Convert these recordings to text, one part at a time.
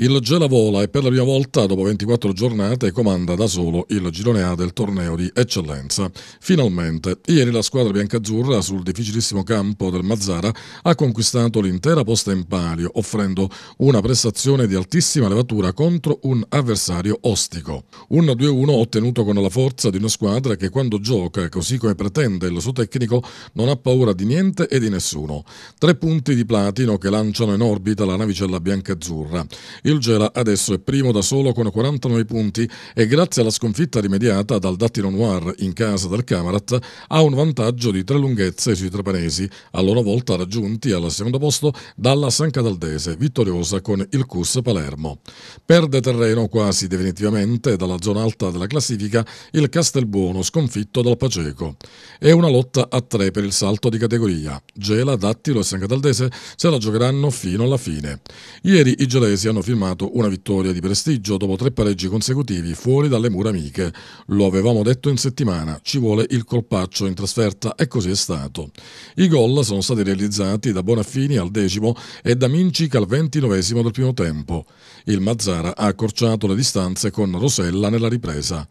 Il Gela vola e per la prima volta dopo 24 giornate comanda da solo il girone A del torneo di eccellenza. Finalmente, ieri la squadra biancazzurra sul difficilissimo campo del Mazzara ha conquistato l'intera posta in palio, offrendo una prestazione di altissima levatura contro un avversario ostico. Un 2-1 ottenuto con la forza di una squadra che quando gioca, così come pretende il suo tecnico, non ha paura di niente e di nessuno. Tre punti di platino che lanciano in orbita la navicella biancazzurra. Il Gela adesso è primo da solo con 49 punti e grazie alla sconfitta rimediata dal Dattino Noir in casa del Camarat ha un vantaggio di tre lunghezze sui trapanesi, a loro volta raggiunti al secondo posto dalla San Cadaldese, vittoriosa con il Cus Palermo. Perde terreno quasi definitivamente dalla zona alta della classifica il Castelbuono sconfitto dal Paceco. È una lotta a tre per il salto di categoria. Gela, Dattilo e San Cataldese se la giocheranno fino alla fine. Ieri i gelesi hanno firmato filmato una vittoria di prestigio dopo tre pareggi consecutivi fuori dalle mura amiche. Lo avevamo detto in settimana, ci vuole il colpaccio in trasferta e così è stato. I gol sono stati realizzati da Bonaffini al decimo e da Minci al ventinovesimo del primo tempo. Il Mazzara ha accorciato le distanze con Rosella nella ripresa.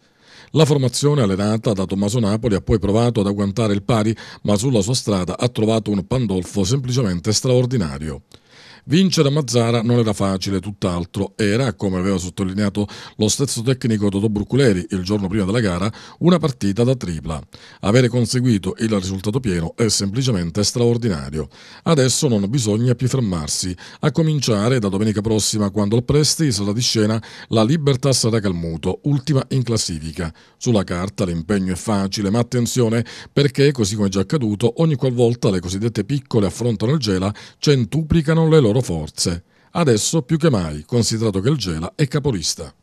La formazione allenata da Tommaso Napoli ha poi provato ad agguantare il pari, ma sulla sua strada ha trovato un Pandolfo semplicemente straordinario. Vincere Mazzara non era facile, tutt'altro era, come aveva sottolineato lo stesso tecnico Toto Bruculeri il giorno prima della gara, una partita da tripla. Avere conseguito il risultato pieno è semplicemente straordinario. Adesso non bisogna più fermarsi, a cominciare da domenica prossima quando al Presti sarà di scena la Libertas Calmuto, ultima in classifica. Sulla carta l'impegno è facile, ma attenzione perché, così come è già accaduto, ogni qualvolta le cosiddette piccole affrontano il Gela, centuplicano le loro loro forze, adesso più che mai, considerato che il Gela è capolista.